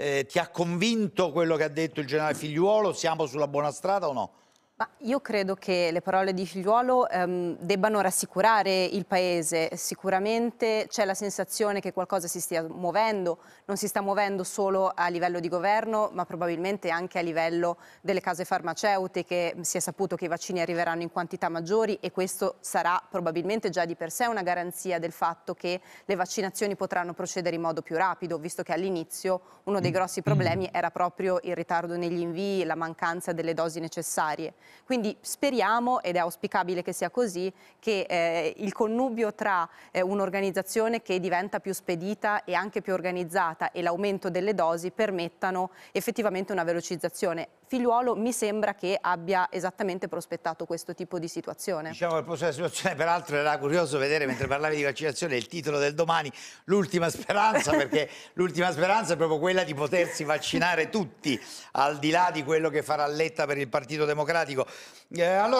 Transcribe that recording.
eh, ti ha convinto quello che ha detto il generale Figliuolo? Siamo sulla buona strada o no? Ma io credo che le parole di Figliuolo ehm, debbano rassicurare il Paese. Sicuramente c'è la sensazione che qualcosa si stia muovendo, non si sta muovendo solo a livello di governo, ma probabilmente anche a livello delle case farmaceutiche. Si è saputo che i vaccini arriveranno in quantità maggiori e questo sarà probabilmente già di per sé una garanzia del fatto che le vaccinazioni potranno procedere in modo più rapido, visto che all'inizio uno dei mm. grossi mm. problemi era proprio il ritardo negli invii, la mancanza delle dosi necessarie. Quindi speriamo, ed è auspicabile che sia così, che eh, il connubio tra eh, un'organizzazione che diventa più spedita e anche più organizzata e l'aumento delle dosi permettano effettivamente una velocizzazione Figliuolo mi sembra che abbia esattamente prospettato questo tipo di situazione. Diciamo che la situazione peraltro era curioso vedere mentre parlavi di vaccinazione il titolo del domani, l'ultima speranza, perché l'ultima speranza è proprio quella di potersi vaccinare tutti, al di là di quello che farà Letta per il Partito Democratico. Eh, allora...